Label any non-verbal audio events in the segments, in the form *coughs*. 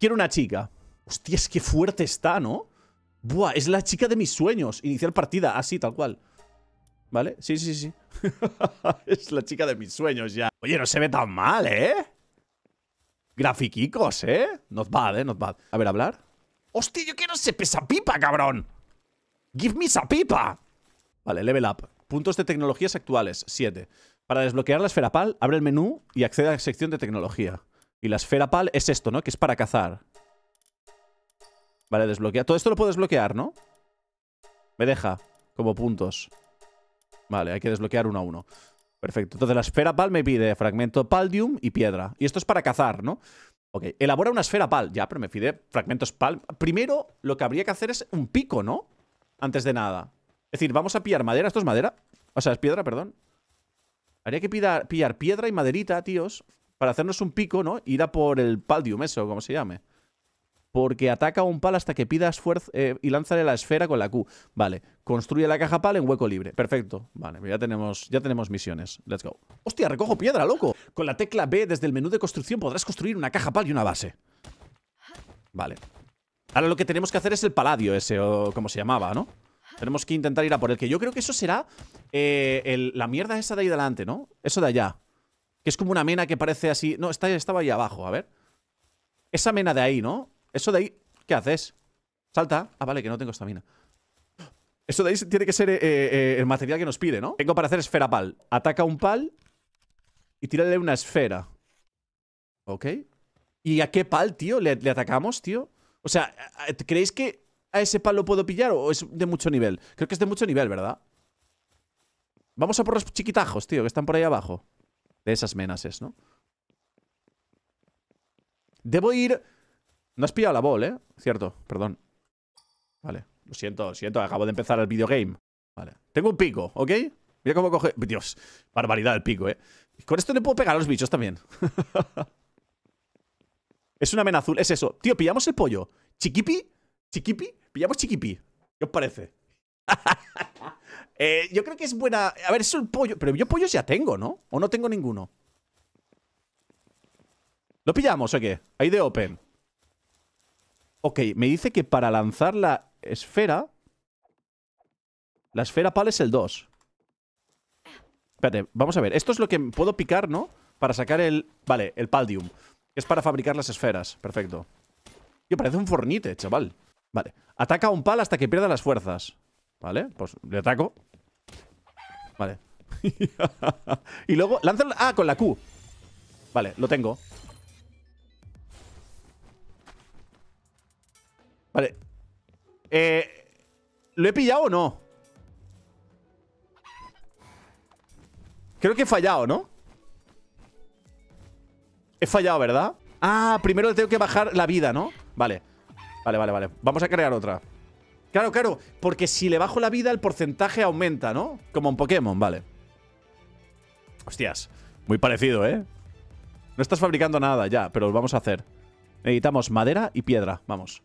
Quiero una chica. es qué fuerte está, ¿no? Buah, es la chica de mis sueños. Iniciar partida, así, tal cual. ¿Vale? Sí, sí, sí. *laughs* es la chica de mis sueños ya. Oye, no se ve tan mal, ¿eh? Grafiquicos, ¿eh? Not bad, ¿eh? Not bad. A ver, hablar. ¡Hostia, yo quiero ese pipa, cabrón! ¡Give me esa pipa! Vale, level up. Puntos de tecnologías actuales, 7. Para desbloquear la esfera PAL, abre el menú y accede a la sección de tecnología. Y la esfera pal es esto, ¿no? Que es para cazar. Vale, desbloquea. Todo esto lo puedo desbloquear, ¿no? Me deja como puntos. Vale, hay que desbloquear uno a uno. Perfecto. Entonces la esfera pal me pide fragmento paldium y piedra. Y esto es para cazar, ¿no? Ok, elabora una esfera pal. Ya, pero me pide fragmentos pal. Primero, lo que habría que hacer es un pico, ¿no? Antes de nada. Es decir, vamos a pillar madera. ¿Esto es madera? O sea, es piedra, perdón. Habría que pillar, pillar piedra y maderita, tíos para hacernos un pico, ¿no? Ir a por el Paldium, eso, como se llame. Porque ataca un pal hasta que pidas fuerza eh, y lánzale la esfera con la Q. Vale, construye la caja pal en hueco libre. Perfecto. Vale, ya tenemos, ya tenemos misiones. Let's go. ¡Hostia, recojo piedra, loco! Con la tecla B desde el menú de construcción podrás construir una caja pal y una base. Vale. Ahora lo que tenemos que hacer es el paladio ese, o como se llamaba, ¿no? Tenemos que intentar ir a por el que yo creo que eso será eh, la mierda esa de ahí delante, ¿no? Eso de allá es como una mena que parece así. No, está, estaba ahí abajo, a ver. Esa mena de ahí, ¿no? Eso de ahí. ¿Qué haces? Salta. Ah, vale, que no tengo estamina. Eso de ahí tiene que ser eh, eh, el material que nos pide, ¿no? Tengo para hacer esfera pal. Ataca un pal y tírale una esfera. ¿Ok? ¿Y a qué pal, tío? ¿Le, le atacamos, tío? O sea, ¿creéis que a ese pal lo puedo pillar o es de mucho nivel? Creo que es de mucho nivel, ¿verdad? Vamos a por los chiquitajos, tío, que están por ahí abajo de esas es, ¿no? Debo ir... No has pillado la bol, ¿eh? Cierto, perdón. Vale, lo siento, lo siento, acabo de empezar el videogame. Vale, tengo un pico, ¿ok? Mira cómo coge... Dios, barbaridad el pico, ¿eh? Con esto le puedo pegar a los bichos también. *laughs* es una mena azul, es eso. Tío, pillamos el pollo. Chiquipi, chiquipi, pillamos chiquipi. ¿Qué os parece? *laughs* Eh, yo creo que es buena. A ver, es un pollo. Pero yo pollos ya tengo, ¿no? O no tengo ninguno. ¿Lo pillamos o qué? Ahí de open. Ok, me dice que para lanzar la esfera. La esfera pal es el 2. Espérate, vamos a ver. Esto es lo que puedo picar, ¿no? Para sacar el. Vale, el paldium. Es para fabricar las esferas. Perfecto. Yo parece un fornite, chaval. Vale. Ataca a un pal hasta que pierda las fuerzas. Vale, pues le ataco. Vale. *laughs* y luego lanza... Ah, con la Q. Vale, lo tengo. Vale. Eh, ¿Lo he pillado o no? Creo que he fallado, ¿no? He fallado, ¿verdad? Ah, primero le tengo que bajar la vida, ¿no? Vale. Vale, vale, vale. Vamos a crear otra. Claro, claro, porque si le bajo la vida el porcentaje aumenta, ¿no? Como en Pokémon, vale. Hostias, muy parecido, ¿eh? No estás fabricando nada ya, pero lo vamos a hacer. Necesitamos madera y piedra, vamos.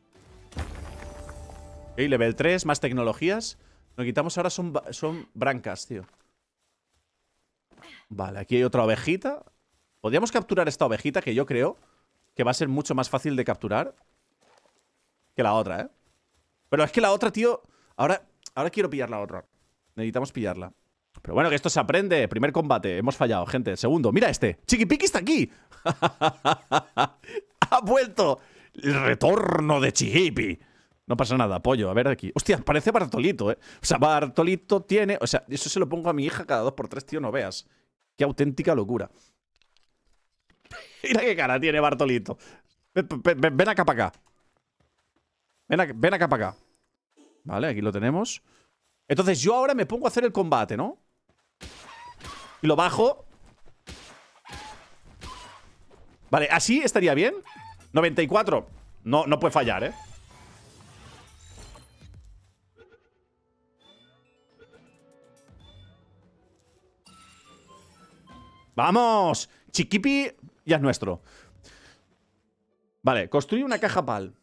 Ok, level 3, más tecnologías. Lo quitamos ahora son, son brancas, tío. Vale, aquí hay otra ovejita. Podríamos capturar esta ovejita que yo creo que va a ser mucho más fácil de capturar que la otra, ¿eh? Pero es que la otra, tío. Ahora, ahora quiero pillar la otra. Necesitamos pillarla. Pero bueno, que esto se aprende. Primer combate. Hemos fallado, gente. Segundo. Mira este. Chiquipiqui está aquí. *laughs* ha vuelto. El retorno de Chiquipi. No pasa nada, pollo. A ver aquí. Hostia, parece Bartolito, ¿eh? O sea, Bartolito tiene... O sea, eso se lo pongo a mi hija cada dos por tres, tío, no veas. Qué auténtica locura. *laughs* Mira qué cara tiene Bartolito. Ven, acá para acá. Ven, acá, ven acá para acá. Vale, aquí lo tenemos. Entonces yo ahora me pongo a hacer el combate, ¿no? Y lo bajo. Vale, así estaría bien. 94. No, no puede fallar, ¿eh? ¡Vamos! Chiquipi ya es nuestro. Vale, construir una caja pal.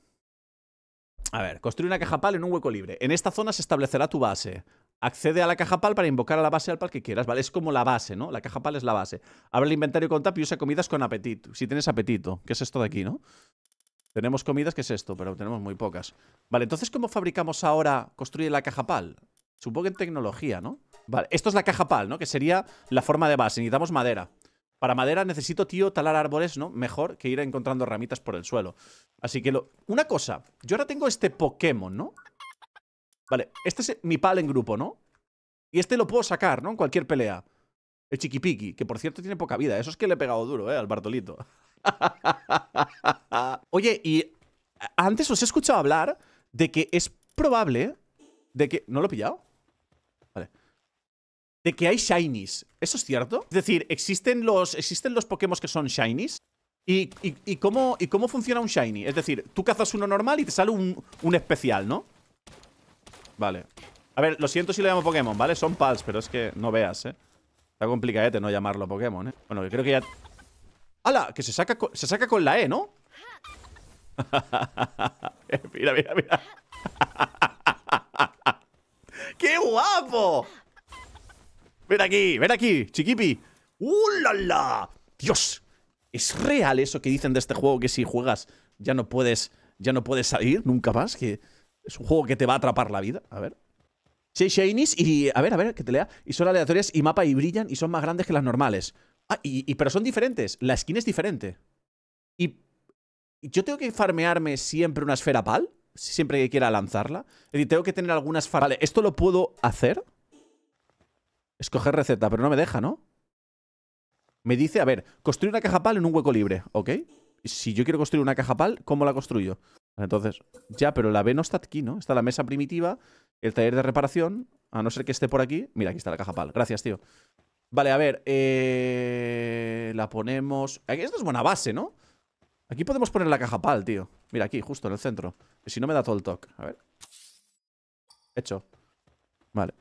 A ver, construye una caja pal en un hueco libre. En esta zona se establecerá tu base. Accede a la caja pal para invocar a la base al pal que quieras, ¿vale? Es como la base, ¿no? La caja pal es la base. Abre el inventario con tap y usa comidas con apetito. Si tienes apetito, ¿Qué es esto de aquí, ¿no? Tenemos comidas, ¿qué es esto, pero tenemos muy pocas. Vale, entonces, ¿cómo fabricamos ahora construye la caja pal? Supongo que en tecnología, ¿no? Vale, esto es la caja pal, ¿no? Que sería la forma de base. Necesitamos madera. Para madera necesito, tío, talar árboles, ¿no? Mejor que ir encontrando ramitas por el suelo. Así que lo... Una cosa, yo ahora tengo este Pokémon, ¿no? Vale, este es mi pal en grupo, ¿no? Y este lo puedo sacar, ¿no? En cualquier pelea. El chiquipiqui, que por cierto tiene poca vida. Eso es que le he pegado duro, ¿eh? Al Bartolito. *laughs* Oye, y antes os he escuchado hablar de que es probable de que... ¿No lo he pillado? de que hay shinies. ¿Eso es cierto? Es decir, ¿existen los, existen los Pokémon que son shinies? ¿Y, cómo, ¿Y cómo funciona un shiny? Es decir, tú cazas uno normal y te sale un, especial, ¿no? Vale. A ver, lo siento si le llamo Pokémon, ¿vale? Son pals, pero es que no veas, ¿eh? Está complicadete no llamarlo Pokémon, ¿eh? Bueno, yo creo que ya... ¡Hala! Que se saca con, se saca con la E, ¿no? *laughs* Eh, mira, mira, mira. *laughs* ¡Qué guapo! ¡Ven aquí! ¡Ven aquí, chiquipi! ¡Uh, la, ¡Dios! ¿Es real eso que dicen de este juego? Que si juegas ya no puedes, ya no puedes salir nunca más. Que es un juego que te va a atrapar la vida. A ver. Sí, Shinies y... A ver, a ver, que te lea. Y son aleatorias y mapa y brillan y son más grandes que las normales. Ah, y, pero son diferentes. La skin es diferente. Y... ¿Yo tengo que farmearme siempre una esfera pal? Siempre que quiera lanzarla. Es decir, tengo que tener algunas... Vale, ¿esto lo puedo hacer? Escoger receta, pero no me deja, ¿no? Me dice, a ver, construir una caja pal en un hueco libre, ¿ok? Si yo quiero construir una caja pal, ¿cómo la construyo? Entonces, ya, pero la B no está aquí, ¿no? Está la mesa primitiva, el taller de reparación, a no ser que esté por aquí. Mira, aquí está la caja pal. Gracias, tío. Vale, a ver, eh... la ponemos... esto es buena base, ¿no? Aquí podemos poner la caja pal, tío. Mira, aquí, justo en el centro. si no me da todo el toque. A ver. Hecho. Vale.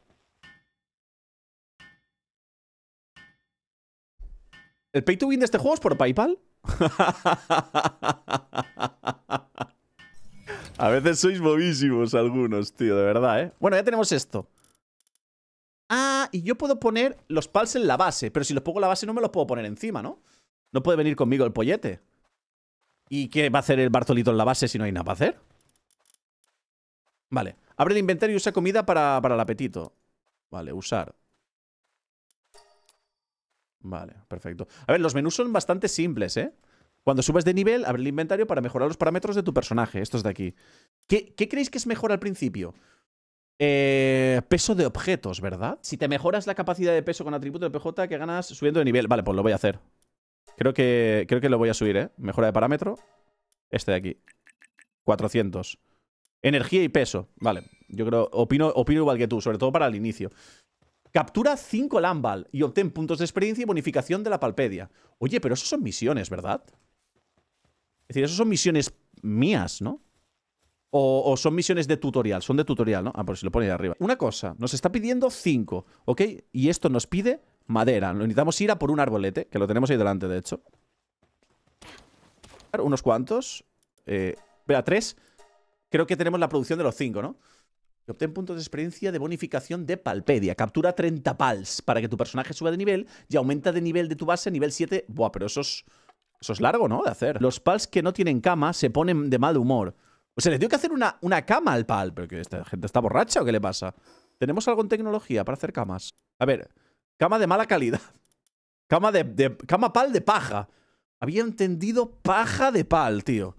¿El pay to win de este juego es por PayPal? *laughs* A veces sois movísimos algunos, tío, de verdad, ¿eh? Bueno, ya tenemos esto. Ah, y yo puedo poner los pals en la base, pero si los pongo en la base no me los puedo poner encima, ¿no? No puede venir conmigo el pollete. ¿Y qué va a hacer el Bartolito en la base si no hay nada para hacer? Vale. Abre el inventario y usa comida para el apetito. Vale, usar. Vale, perfecto. A ver, los menús son bastante simples, ¿eh? Cuando subes de nivel, abre el inventario para mejorar los parámetros de tu personaje, es de aquí. ¿Qué, creéis que es mejor al principio? Eh, peso de objetos, ¿verdad? Si te mejoras la capacidad de peso con atributo de PJ que ganas subiendo de nivel. Vale, pues lo voy a hacer. Creo que, creo que lo voy a subir, ¿eh? Mejora de parámetro. Este de aquí. 400. Energía y peso. Vale, yo creo, opino, opino igual que tú, sobre todo para el inicio. Captura 5 Lambal y obtén puntos de experiencia y bonificación de la Palpedia. Oye, pero eso son misiones, ¿verdad? Es decir, eso son misiones mías, ¿no? O, son misiones de tutorial, son de tutorial, ¿no? Ah, por pues si lo pone ahí arriba. Una cosa, nos está pidiendo 5, ¿ok? Y esto nos pide madera. Necesitamos ir a por un arbolete, que lo tenemos ahí delante, de hecho. Unos cuantos. Vea, eh, tres. Creo que tenemos la producción de los cinco, ¿no? obtén puntos de experiencia de bonificación de Palpedia. Captura 30 pals para que tu personaje suba de nivel y aumenta de nivel de tu base a nivel 7. Buah, pero eso es, eso es largo, ¿no? De hacer. Los pals que no tienen cama se ponen de mal humor. O sea, le tengo que hacer una, una cama al pal. ¿Pero que esta gente está borracha o qué le pasa? ¿Tenemos algo en tecnología para hacer camas? A ver, cama de mala calidad. *laughs* Cama de, cama pal de paja. Había entendido paja de pal, tío.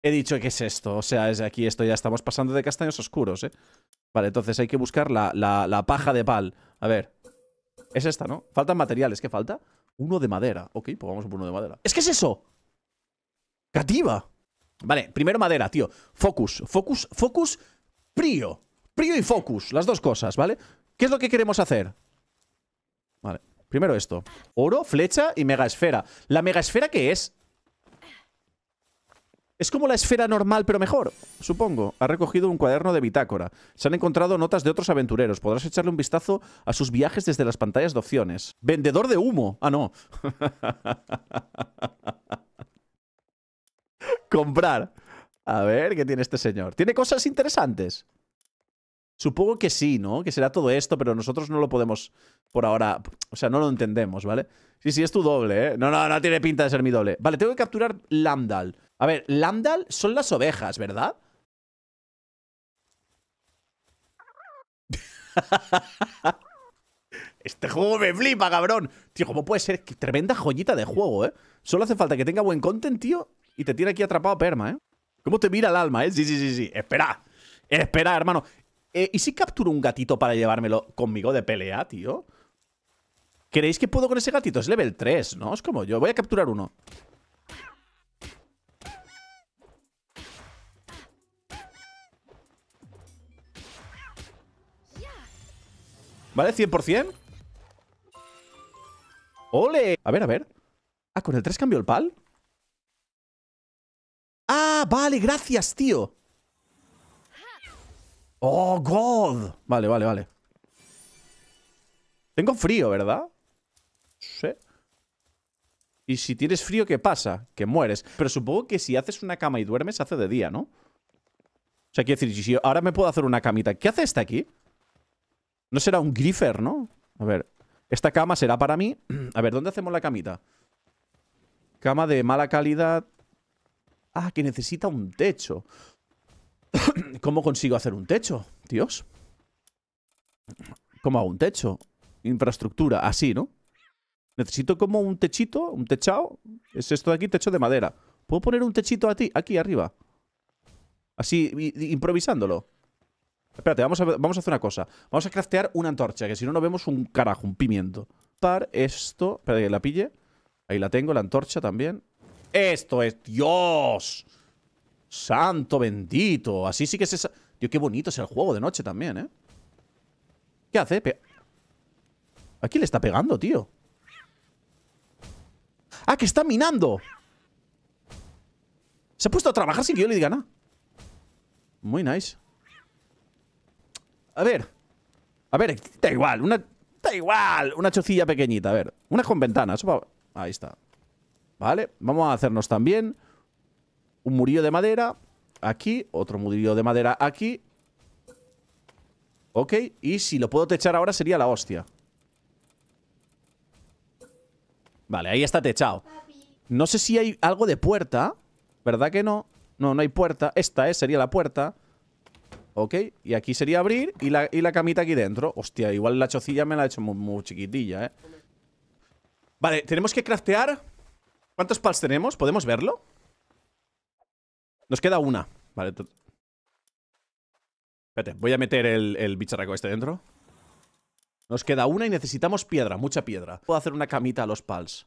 He dicho, ¿qué es esto? O sea, desde aquí esto ya estamos pasando de castaños oscuros, ¿eh? Vale, entonces hay que buscar la, paja de pal. A ver. Es esta, ¿no? Faltan materiales. ¿Qué falta? Uno de madera. Ok, pues vamos por uno de madera. ¿Es que es eso? Cativa. Vale, primero madera, tío. Focus, focus, focus, prio. Prio y focus, las dos cosas, ¿vale? ¿Qué es lo que queremos hacer? Vale, primero esto. Oro, flecha y mega esfera ¿La mega esfera qué es? Es como la esfera normal, pero mejor, supongo. Ha recogido un cuaderno de bitácora. Se han encontrado notas de otros aventureros. Podrás echarle un vistazo a sus viajes desde las pantallas de opciones. Vendedor de humo. Ah, no. *laughs* Comprar. A ver, ¿qué tiene este señor? ¿Tiene cosas interesantes? Supongo que sí, ¿no? Que será todo esto, pero nosotros no lo podemos por ahora... O sea, no lo entendemos, ¿vale? Sí, sí, es tu doble, ¿eh? No, no, no tiene pinta de ser mi doble. Vale, tengo que capturar Lambdal. A ver, Landal son las ovejas, ¿verdad? *laughs* Este juego me flipa, cabrón. Tío, ¿cómo puede ser? Qué tremenda joyita de juego, ¿eh? Solo hace falta que tenga buen content, tío, y te tiene aquí atrapado perma, ¿eh? ¿Cómo te mira el alma, eh? Sí, sí, sí, sí. Espera. Espera, hermano. Eh, ¿Y si capturo un gatito para llevármelo conmigo de pelea, tío? ¿Creéis que puedo con ese gatito? Es level 3, ¿no? Es como yo. Voy a capturar uno. ¿Vale? ¿100%? ¡Ole! A ver, a ver. Ah, ¿con el 3 cambio el pal? ¡Ah, vale! ¡Gracias, tío! ¡Oh, God! Vale, vale, vale. Tengo frío, ¿verdad? sé. Y si tienes frío, ¿qué pasa? Que mueres. Pero supongo que si haces una cama y duermes, hace de día, ¿no? O sea, quiero decir, si ahora me puedo hacer una camita. ¿Qué hace esta aquí? No será un grifer, ¿no? A ver. Esta cama será para mí. A ver, ¿dónde hacemos la camita? Cama de mala calidad. Ah, que necesita un techo. *coughs* ¿Cómo consigo hacer un techo? Dios. ¿Cómo hago un techo? Infraestructura, así, ¿no? Necesito como un techito, un techado. Es esto de aquí, techo de madera. ¿Puedo poner un techito aquí arriba? Así, improvisándolo. Espérate, vamos a, vamos a hacer una cosa. Vamos a craftear una antorcha, que si no, no vemos un carajo, un pimiento. Para esto. Espérate que la pille. Ahí la tengo, la antorcha también. ¡Esto es Dios! ¡Santo bendito! Así sí que es, Tío, qué bonito es el juego de noche también, ¿eh? ¿Qué hace? Aquí ¿A quién le está pegando, tío? ¡Ah, que está minando! Se ha puesto a trabajar sin que yo le diga nada. Muy nice. A ver. A ver, da igual. Una, da igual. Una chocilla pequeñita. A ver. Una con ventanas Ahí está. Vale. Vamos a hacernos también un murillo de madera aquí. Otro murillo de madera aquí. Ok. Y si lo puedo techar ahora sería la hostia. Vale, ahí está techado. No sé si hay algo de puerta. ¿Verdad que no? No, no hay puerta. Esta, es eh, Sería la puerta. ¿Ok? Y aquí sería abrir y la, y la camita aquí dentro. Hostia, igual la chocilla me la ha hecho muy, chiquitilla, ¿eh? Vale, tenemos que craftear... ¿Cuántos pals tenemos? ¿Podemos verlo? Nos queda una. Vale. Espérate, voy a meter el, el bicharraco este dentro. Nos queda una y necesitamos piedra, mucha piedra. Puedo hacer una camita a los pals.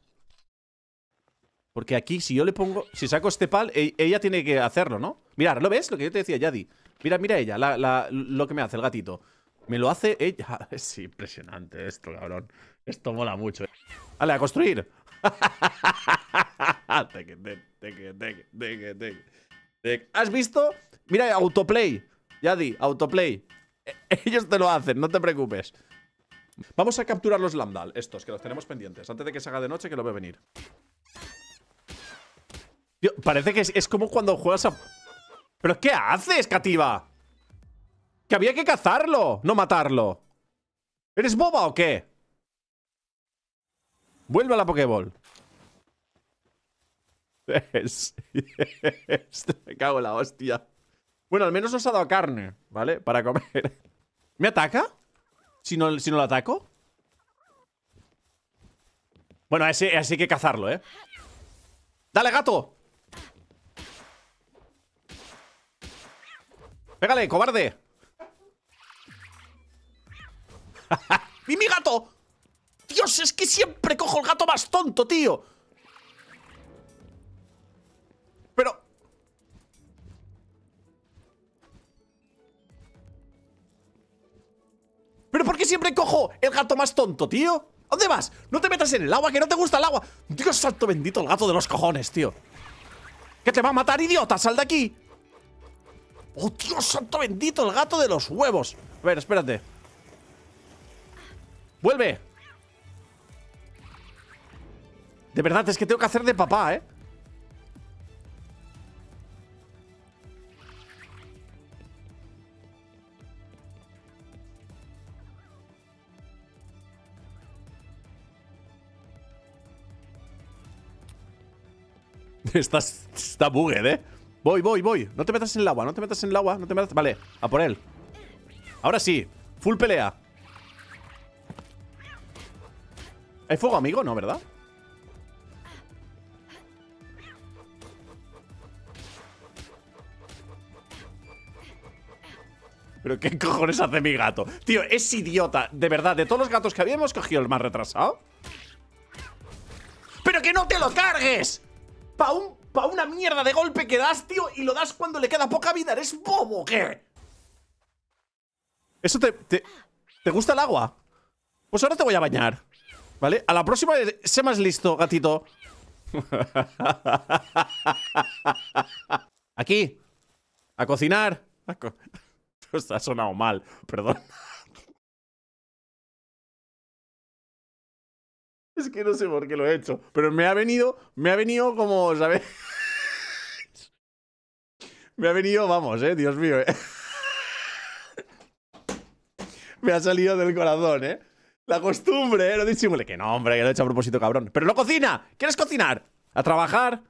Porque aquí, si yo le pongo... Si saco este pal, e, ella tiene que hacerlo, ¿no? Mirad, ¿lo ves? Lo que yo te decía, Yadi. Mira, mira ella, lo que me hace el gatito. Me lo hace ella. *laughs* Es impresionante esto, cabrón. Esto mola mucho. Vale, a construir. *laughs* ¿Has visto? Mira, autoplay. Yadi, autoplay. E, *laughs* ellos te lo hacen, no te preocupes. Vamos a capturar los Landal, estos, que los tenemos pendientes. Antes de que se haga de noche, que lo ve venir. parece que es como cuando juegas a... ¿Pero qué haces, Cativa? Que había que cazarlo, no matarlo. ¿Eres boba o qué? Vuelve a la Pokéball. *laughs* Me cago en la hostia. Bueno, al menos nos ha dado carne, ¿vale? Para comer. ¿Me ataca? Si no, si no lo ataco. Bueno, así ese que cazarlo, ¿eh? ¡Dale, gato! ¡Pégale, cobarde! *laughs* ¡Y mi gato! ¡Dios, es que siempre cojo el gato más tonto, tío! Pero... ¿Pero por qué siempre cojo el gato más tonto, tío? ¿Dónde vas? No te metas en el agua, que no te gusta el agua Dios santo bendito, el gato de los cojones, tío Que te va a matar, idiota, sal de aquí ¡Oh, Dios santo bendito! El gato de los huevos. A ver, espérate. ¡Vuelve! De verdad, es que tengo que hacer de papá, ¿eh? *laughs* Está, está ¿eh? Voy, voy, voy. No te metas en el agua, no te metas en el agua, no te metas. Vale, a por él. Ahora sí, full pelea. ¿Hay fuego, amigo? No, ¿verdad? ¿Pero qué cojones hace mi gato? Tío, es idiota. De verdad, de todos los gatos que habíamos cogido el más retrasado. ¡Pero que no te lo cargues! Pa' Pa' una mierda de golpe que das, tío, y lo das cuando le queda poca vida. ¿Eres bobo qué? Eso te, te... ¿Te gusta el agua? Pues ahora te voy a bañar. ¿Vale? A la próxima sé más listo, gatito. *laughs* Aquí. A cocinar. A *laughs* ha sonado mal, perdón. Es que no sé por qué lo he hecho. Pero me ha venido, me ha venido como, ¿sabes? Me ha venido, vamos, eh, Dios mío. Eh. Me ha salido del corazón, eh. La costumbre, eh. Lo disimule. Que no, hombre, que lo he hecho a propósito, cabrón. Pero lo cocina. ¿Quieres cocinar? A trabajar.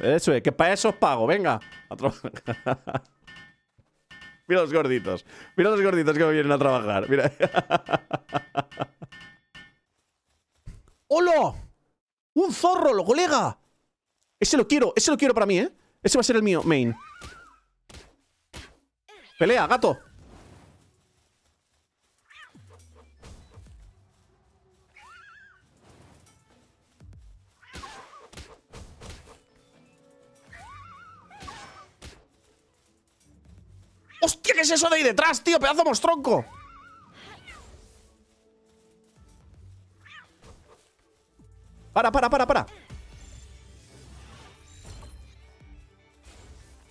Eso es, que para eso os pago, venga. A trabajar. *laughs* Mira los gorditos. Mira los gorditos que me vienen a trabajar. Mira. *laughs* ¡Hola! ¡Un zorro, lo colega! Ese lo quiero, ese lo quiero para mí, ¿eh? Ese va a ser el mío, main. Pelea, gato. ¿qué es eso de ahí detrás, tío? Pedazo tronco. Para, para, para, para.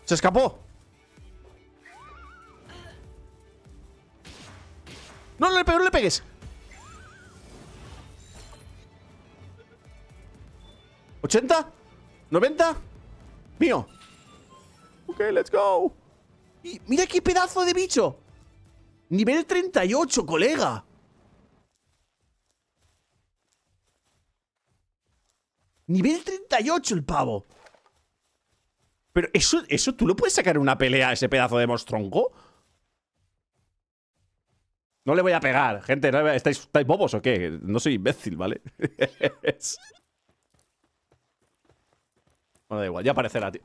Se escapó. No, le pegues, no le pegues. 80, 90, mío. Ok, let's go mira qué pedazo de bicho. Nivel 38, colega. Nivel 38 el pavo. Pero eso, eso tú lo puedes sacar en una pelea, ese pedazo de monstruongo. No le voy a pegar, gente. ¿Estáis, ¿Estáis bobos o qué? No soy imbécil, ¿vale? *laughs* bueno, da igual, ya aparecerá, tío.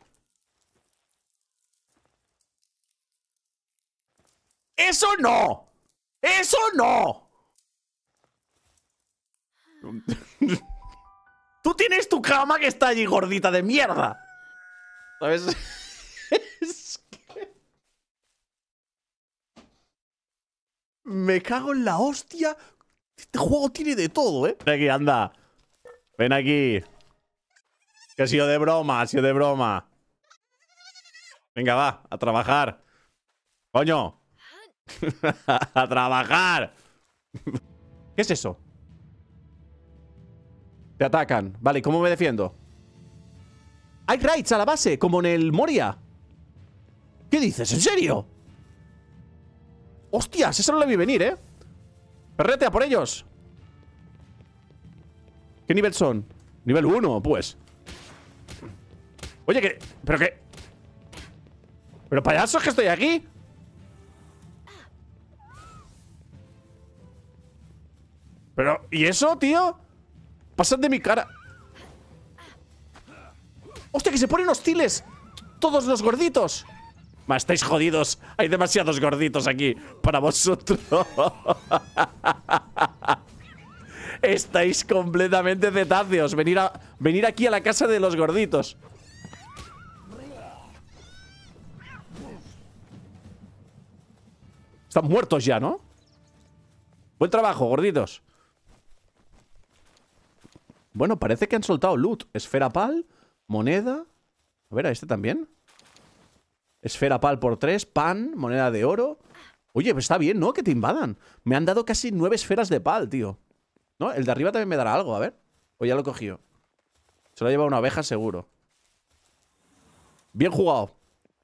Eso no. Eso no. Tú tienes tu cama que está allí gordita de mierda. ¿Sabes? *laughs* es que... Me cago en la hostia. Este juego tiene de todo, ¿eh? Ven aquí, anda. Ven aquí. Que ha sido de broma, ha sido de broma. Venga, va, a trabajar. Coño. *laughs* a trabajar. ¿Qué es eso? Te atacan. Vale, ¿cómo me defiendo? Hay raids a la base, como en el Moria. ¿Qué dices? ¿En serio? ¡Hostias! Eso no le vi venir, ¿eh? Perrete, a por ellos. ¿Qué nivel son? Nivel 1, pues. Oye, que... ¿Pero qué? ¿Pero payasos que estoy aquí? Pero, ¿y eso, tío? Pasad de mi cara. ¡Hostia, que se ponen hostiles! Todos los gorditos. Ma, estáis jodidos. Hay demasiados gorditos aquí para vosotros. *laughs* estáis completamente cetáceos. Venir, a, venir aquí a la casa de los gorditos. Están muertos ya, ¿no? Buen trabajo, gorditos. Bueno, parece que han soltado loot. Esfera pal, moneda. A ver, a este también. Esfera pal por tres, pan, moneda de oro. Oye, pues está bien, ¿no? Que te invadan. Me han dado casi nueve esferas de pal, tío. ¿No? El de arriba también me dará algo, a ver. O ya lo cogió. Se lo ha llevado una abeja seguro. Bien jugado.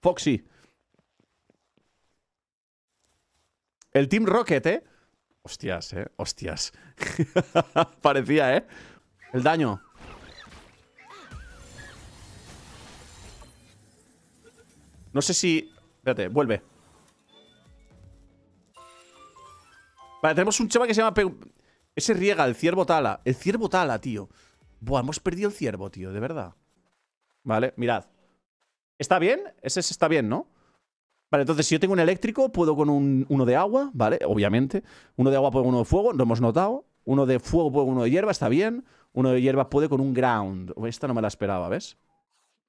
Foxy. El Team Rocket, ¿eh? Hostias, ¿eh? Hostias. *laughs* Parecía, ¿eh? El daño. No sé si... Espérate, vuelve. Vale, tenemos un chaval que se llama... Ese riega, el ciervo tala. El ciervo tala, tío. Buah, hemos perdido el ciervo, tío, de verdad. Vale, mirad. ¿Está bien? Ese está bien, ¿no? Vale, entonces si yo tengo un eléctrico, puedo con un, uno de agua, ¿vale? Obviamente. Uno de agua puedo uno de fuego, lo hemos notado. Uno de fuego puedo uno de hierba, está bien. Uno de hierba puede con un ground. Esta no me la esperaba, ¿ves?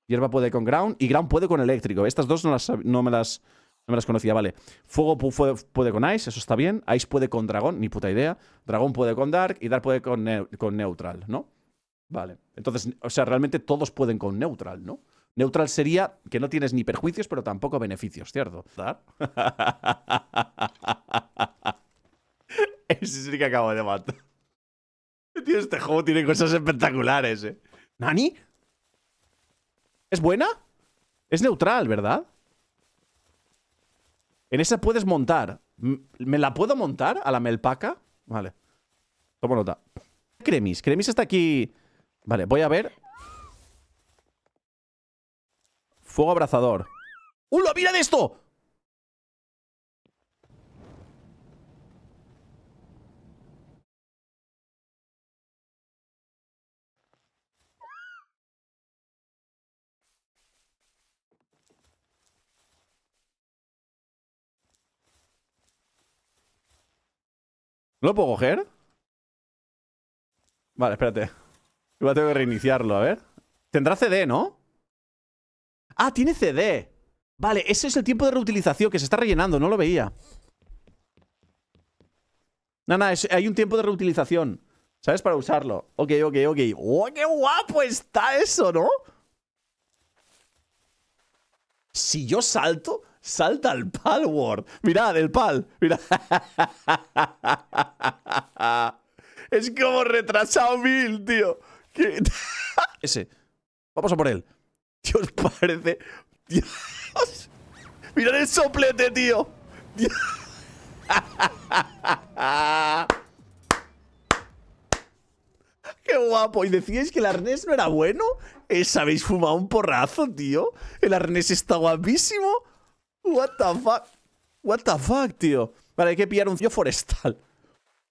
Hierba puede con ground y ground puede con eléctrico. Estas dos no, las, no, me, las, no me las conocía, vale. Fuego puede, con ice, eso está bien. Ice puede con dragón, ni puta idea. Dragón puede con dark y dark puede con, con neutral, ¿no? Vale. Entonces, o sea, realmente todos pueden con neutral, ¿no? Neutral sería que no tienes ni perjuicios, pero tampoco beneficios, ¿cierto? ¿Dar? *laughs* Ese sí que acabo de matar. *laughs* este juego tiene cosas espectaculares, eh. ¿Nani? ¿Es buena? Es neutral, ¿verdad? En esa puedes montar. ¿Me la puedo montar a la melpaca? Vale. Tomo nota. Cremis. Cremis está aquí. Vale, voy a ver. Fuego abrazador. ¡Uh, mira de esto! ¿Lo puedo coger? Vale, espérate. Igual tengo que reiniciarlo, a ver. Tendrá CD, ¿no? ¡Ah, tiene CD! Vale, ese es el tiempo de reutilización que se está rellenando, no lo veía. Nada, no, hay un tiempo de reutilización. ¿Sabes? Para usarlo. Ok, ok, ok. ¡Oh, qué guapo está eso, ¿no? Si yo salto, Salta al pal ward. Mirad, el pal. *laughs* Es como retrasado mil, tío. *laughs* Ese. Vamos a por él. Dios, parece. Dios. Mirad el soplete, tío. *laughs* ¡Qué guapo! ¿Y decíais que el arnés no era bueno? ¿Sabéis fumado un porrazo, tío? El arnés está guapísimo. What the fuck. What the fuck, tío. Vale, hay que pillar un tío forestal.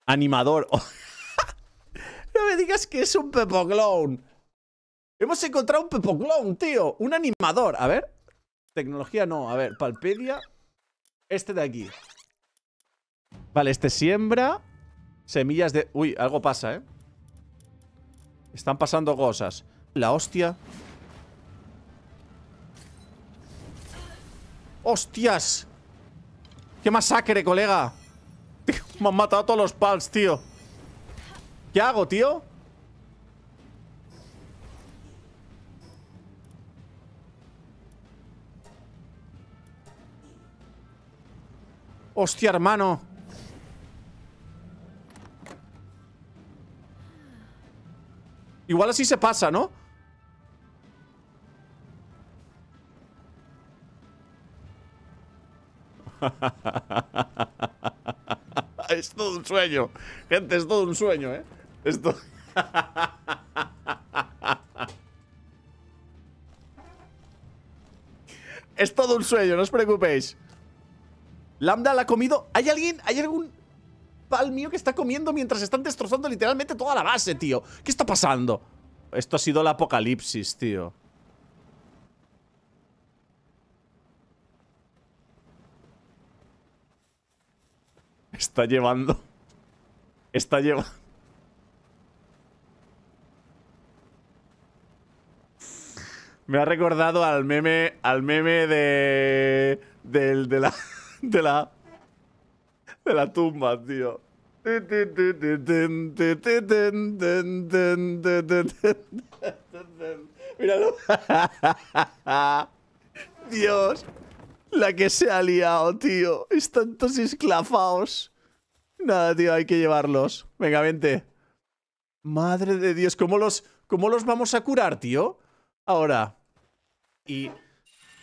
Animador. *laughs* no me digas que es un Pepo Hemos encontrado un Pepo tío. Un animador. A ver. Tecnología no. A ver, Palpedia. Este de aquí. Vale, este siembra. Semillas de... Uy, algo pasa, ¿eh? Están pasando cosas. La hostia. ¡Hostias! ¡Qué masacre, colega! *laughs* me han matado todos los pals, tío. ¿Qué hago, tío? ¡Hostia, hermano! Igual así se pasa, ¿no? *laughs* es todo un sueño. Gente, es todo un sueño, ¿eh? *laughs* es todo un sueño, no os preocupéis. Lambda la ha comido. ¿Hay alguien? ¿Hay algún pal mío que está comiendo mientras están destrozando literalmente toda la base, tío? ¿Qué está pasando? Esto ha sido el apocalipsis, tío. Está llevando. Está llevando. Me ha recordado al meme. Al meme de. Del. De la. De la. De la tumba, tío. Míralo. *laughs* Dios. La que se ha liado, tío. Están todos esclavados. Nada, tío, hay que llevarlos. Venga, vente. Madre de Dios, ¿cómo los, cómo los vamos a curar, tío? Ahora. Y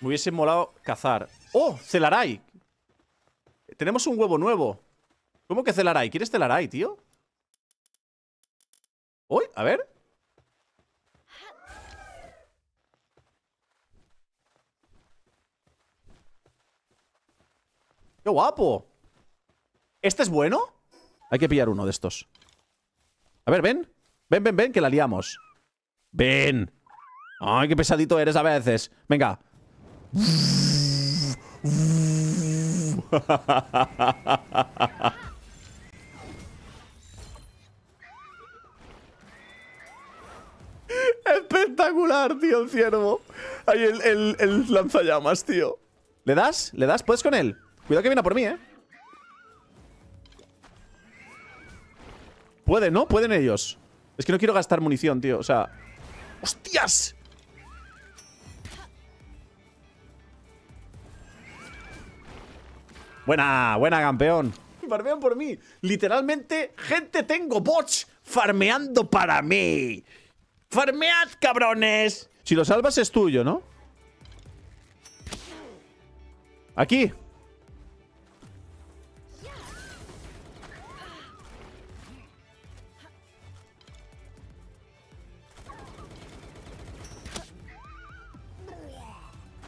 me hubiese molado cazar. ¡Oh! ¡Celaray! Tenemos un huevo nuevo. ¿Cómo que Celaray? ¿Quieres Celaray, tío? ¡Uy! A ver. ¡Qué guapo! ¿Este es bueno? Hay que pillar uno de estos. A ver, ven. Ven, ven, ven, que la liamos. Ven. Ay, qué pesadito eres a veces. Venga. Espectacular, tío, el ciervo. Ahí el, el lanzallamas, tío. ¿Le das? ¿Le das? ¿Puedes con él? Cuidado que viene por mí, ¿eh? Pueden, ¿no? Pueden ellos. Es que no quiero gastar munición, tío. O sea... ¡Hostias! Buena, buena, campeón. Farmean por mí. Literalmente, gente, tengo bots farmeando para mí. ¡Farmead, cabrones! Si lo salvas es tuyo, ¿no? Aquí.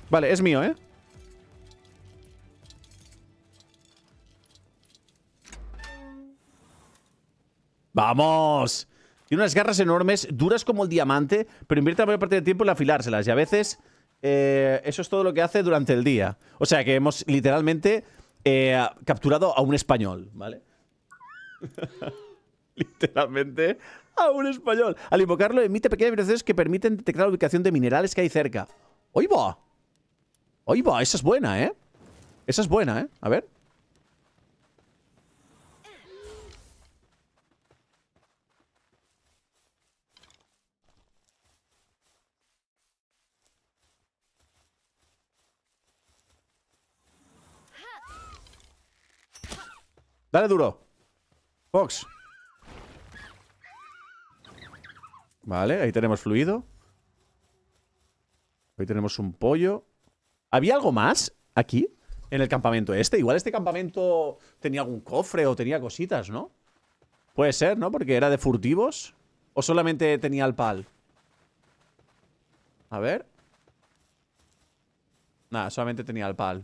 Vale, es mío, ¿eh? ¡Vamos! Tiene unas garras enormes, duras como el diamante, pero invierte la mayor parte del tiempo en afilárselas. Y a veces eh, eso es todo lo que hace durante el día. O sea que hemos literalmente eh, capturado a un español, ¿vale? *laughs* literalmente a un español. Al invocarlo emite pequeñas vibraciones que permiten detectar la ubicación de minerales que hay cerca. oíbo ¡Ay, va, esa es buena, ¿eh? Esa es buena, ¿eh? A ver. Dale duro. Fox. Vale, ahí tenemos fluido. Ahí tenemos un pollo. ¿Había algo más aquí? En el campamento este. Igual este campamento tenía algún cofre o tenía cositas, ¿no? Puede ser, ¿no? Porque era de furtivos. ¿O solamente tenía el pal? A ver. Nada, solamente tenía el pal.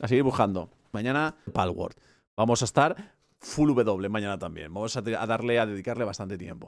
A seguir buscando. Mañana, Palward. Vamos a estar full W mañana también. Vamos a darle, a dedicarle bastante tiempo.